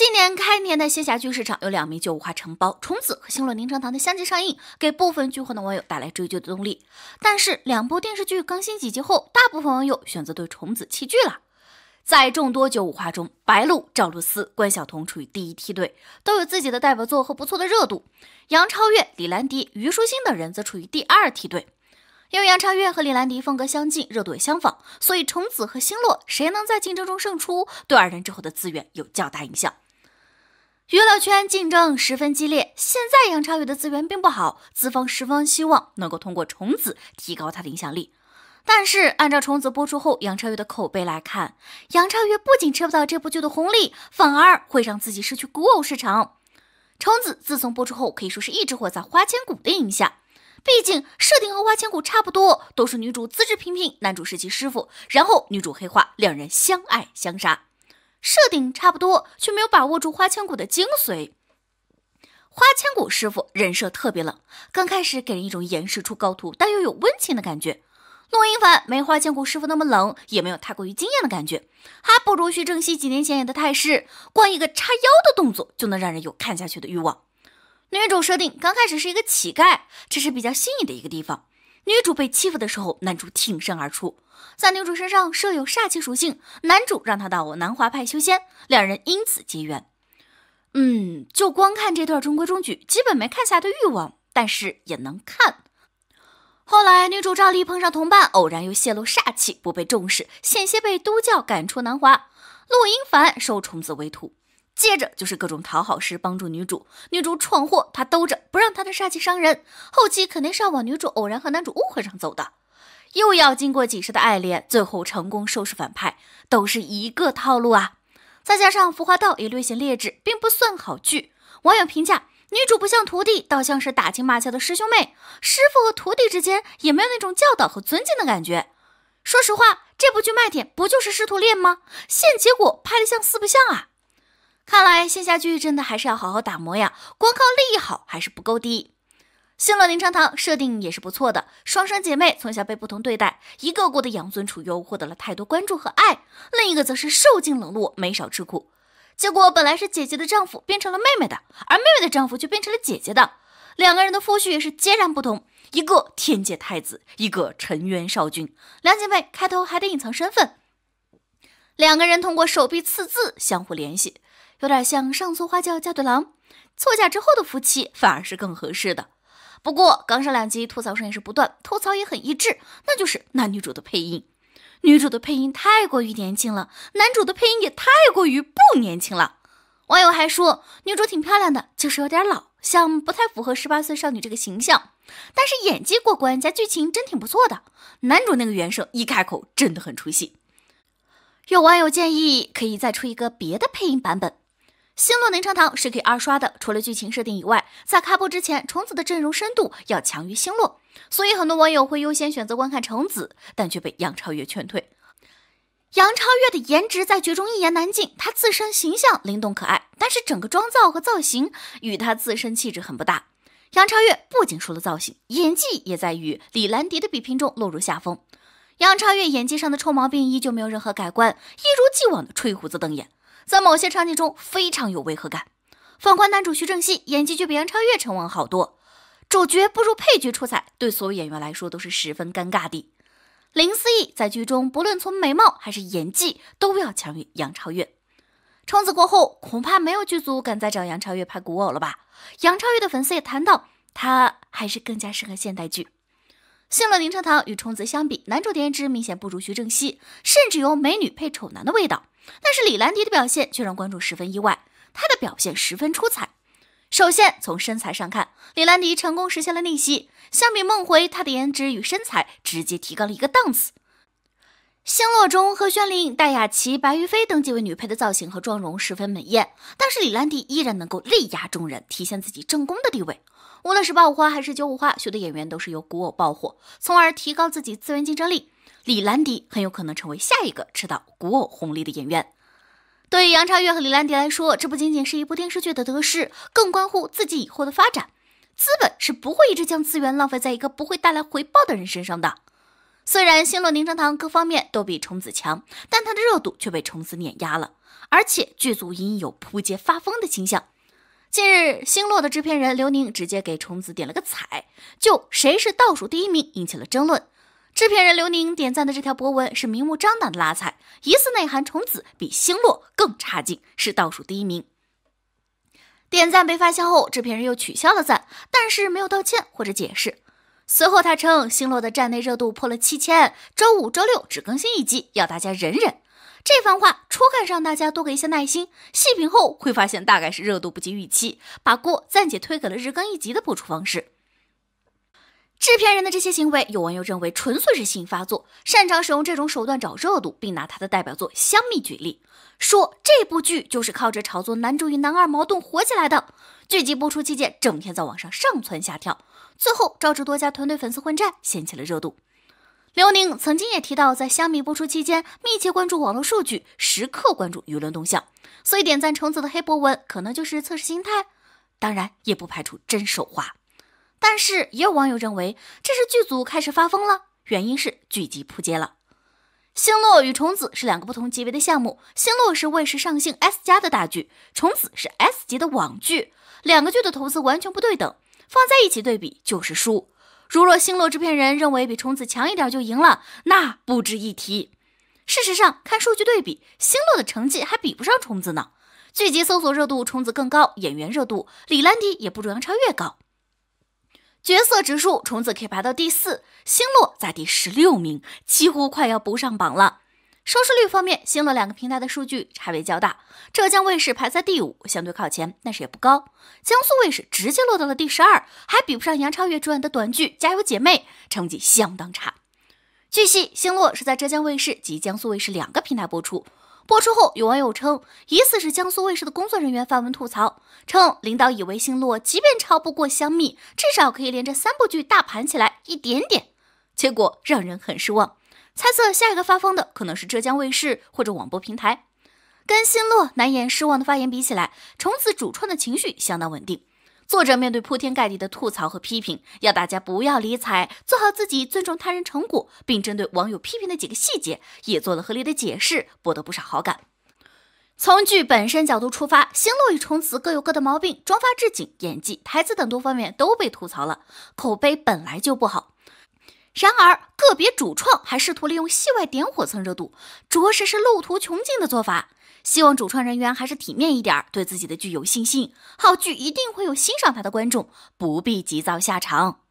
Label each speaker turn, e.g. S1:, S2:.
S1: 今年开年的仙侠剧市场有两名九五花承包，《虫子》和《星落凝成糖》的相继上映，给部分剧荒的网友带来追剧的动力。但是两部电视剧更新几集后，大部分网友选择对虫子弃剧了。在众多九五花中，白鹿、赵露思、关晓彤处于第一梯队，都有自己的代表作和不错的热度。杨超越、李兰迪、虞书欣等人则处于第二梯队。因为杨超越和李兰迪风格相近，热度也相仿，所以虫子和星落谁能在竞争中胜出，对二人之后的资源有较大影响。娱乐圈竞争十分激烈，现在杨超越的资源并不好，资方十分希望能够通过虫子提高她的影响力。但是按照虫子播出后杨超越的口碑来看，杨超越不仅吃不到这部剧的红利，反而会让自己失去古偶市场。虫子自从播出后，可以说是一直活在花千骨的影响，毕竟设定和花千骨差不多，都是女主资质平平，男主是其师傅，然后女主黑化，两人相爱相杀。设定差不多，却没有把握住花千骨的精髓。花千骨师傅人设特别冷，刚开始给人一种严师出高徒，但又有温情的感觉。洛英凡没花千骨师傅那么冷，也没有太过于惊艳的感觉，还不如徐正西几年前演的泰师，光一个叉腰的动作就能让人有看下去的欲望。女主设定刚开始是一个乞丐，这是比较新颖的一个地方。女主被欺负的时候，男主挺身而出。在女主身上设有煞气属性，男主让她到南华派修仙，两人因此结缘。嗯，就光看这段中规中矩，基本没看下的欲望，但是也能看。后来女主赵丽碰上同伴，偶然又泄露煞气，不被重视，险些被都教赶出南华。陆英凡收虫子为徒。接着就是各种讨好式帮助女主，女主闯祸，他兜着不让他的煞气伤人。后期肯定是要往女主偶然和男主误会上走的，又要经过几世的爱恋，最后成功收拾反派，都是一个套路啊。再加上浮华道也略显劣质，并不算好剧。网友评价：女主不像徒弟，倒像是打情骂俏的师兄妹。师傅和徒弟之间也没有那种教导和尊敬的感觉。说实话，这部剧卖点不就是师徒恋吗？现结果拍的像四不像啊！看来线下剧真的还是要好好打磨呀，光靠利益好还是不够的。《新乐灵长堂》设定也是不错的，双生姐妹从小被不同对待，一个过得养尊处优，获得了太多关注和爱，另一个则是受尽冷落，没少吃苦。结果本来是姐姐的丈夫变成了妹妹的，而妹妹的丈夫却变成了姐姐的，两个人的夫婿是截然不同，一个天界太子，一个尘渊少君。两姐妹开头还得隐藏身份，两个人通过手臂刺字相互联系。有点像上错花轿嫁对郎，错嫁之后的夫妻反而是更合适的。不过刚上两集吐槽声也是不断，吐槽也很一致，那就是男女主的配音。女主的配音太过于年轻了，男主的配音也太过于不年轻了。网友还说女主挺漂亮的，就是有点老，像不太符合十八岁少女这个形象。但是演技过关，加剧情真挺不错的。男主那个原声一开口真的很出戏。有网友建议可以再出一个别的配音版本。星落凝成糖是可以二刷的，除了剧情设定以外，在开播之前，虫子的阵容深度要强于星落，所以很多网友会优先选择观看虫子，但却被杨超越劝退。杨超越的颜值在剧中一言难尽，她自身形象灵动可爱，但是整个妆造和造型与她自身气质很不搭。杨超越不仅除了造型，演技也在与李兰迪的比拼中落入下风。杨超越演技上的臭毛病依旧没有任何改观，一如既往的吹胡子瞪眼。在某些场景中非常有违和感。反观男主徐正溪，演技却比杨超越沉稳好多，主角不如配角出彩，对所有演员来说都是十分尴尬的。林思意在剧中不论从美貌还是演技，都要强于杨超越。从此过后，恐怕没有剧组敢再找杨超越拍古偶了吧？杨超越的粉丝也谈到，她还是更加适合现代剧。《星落灵成糖》与虫子相比，男主的颜值明显不如徐正溪，甚至有美女配丑男的味道。但是李兰迪的表现却让观众十分意外，她的表现十分出彩。首先从身材上看，李兰迪成功实现了逆袭，相比梦回，她的颜值与身材直接提高了一个档次。《星落》中，何轩霖、戴雅琪、白玉飞等几位女配的造型和妆容十分美艳，但是李兰迪依然能够力压众人，体现自己正宫的地位。无论是八五花还是九五花，许多演员都是由古偶爆火，从而提高自己资源竞争力。李兰迪很有可能成为下一个吃到古偶红利的演员。对于杨超越和李兰迪来说，这不仅仅是一部电视剧的得失，更关乎自己以后的发展。资本是不会一直将资源浪费在一个不会带来回报的人身上的。虽然《星落凝成糖》各方面都比《虫子》强，但它的热度却被《虫子》碾压了，而且剧组隐隐有扑街发疯的倾向。近日，星落的制片人刘宁直接给虫子点了个彩，就谁是倒数第一名引起了争论。制片人刘宁点赞的这条博文是明目张胆的拉踩，疑似内涵虫子比星落更差劲，是倒数第一名。点赞被发现后，制片人又取消了赞，但是没有道歉或者解释。随后他称星落的站内热度破了七千，周五、周六只更新一集，要大家忍忍。这番话初看上大家多给一些耐心，细品后会发现，大概是热度不及预期，把锅暂且推给了日更一集的播出方式。制片人的这些行为，有网友认为纯粹是性发作，擅长使用这种手段找热度，并拿他的代表作《香蜜》举例，说这部剧就是靠着炒作男主与男二矛盾火起来的。剧集播出期间，整天在网上上蹿下跳，最后招致多家团队粉丝混战，掀起了热度。刘宁曾经也提到，在虾米播出期间，密切关注网络数据，时刻关注舆论动向。所以点赞虫子的黑博文，可能就是测试心态，当然也不排除真手滑。但是也有网友认为，这是剧组开始发疯了，原因是剧集扑街了。星落与虫子是两个不同级别的项目，星落是卫视上星 S 加的大剧，虫子是 S 级的网剧，两个剧的投资完全不对等，放在一起对比就是输。如若星落制片人认为比虫子强一点就赢了，那不值一提。事实上，看数据对比，星落的成绩还比不上虫子呢。剧集搜索热度，虫子更高；演员热度，李兰迪也不如杨超越高。角色指数，虫子可以排到第四，星落在第十六名，几乎快要不上榜了。收视率方面，星落两个平台的数据差别较大。浙江卫视排在第五，相对靠前，但是也不高。江苏卫视直接落到了第十二，还比不上杨超越主演的短剧《加油姐妹》，成绩相当差。据悉，星落是在浙江卫视及江苏卫视两个平台播出。播出后，有网友称，疑似是江苏卫视的工作人员发文吐槽，称领导以为星落即便超不过香蜜，至少可以连着三部剧大盘起来一点点，结果让人很失望。猜测下一个发疯的可能是浙江卫视或者网播平台。跟星落难掩失望的发言比起来，虫子主创的情绪相当稳定。作者面对铺天盖地的吐槽和批评，要大家不要理睬，做好自己，尊重他人成果，并针对网友批评的几个细节也做了合理的解释，博得不少好感。从剧本身角度出发，星落与虫子各有各的毛病，妆发、置景、演技、台词等多方面都被吐槽了，口碑本来就不好。然而。特别主创还试图利用戏外点火蹭热度，着实是路途穷尽的做法。希望主创人员还是体面一点，对自己的剧有信心，好剧一定会有欣赏他的观众，不必急躁下场。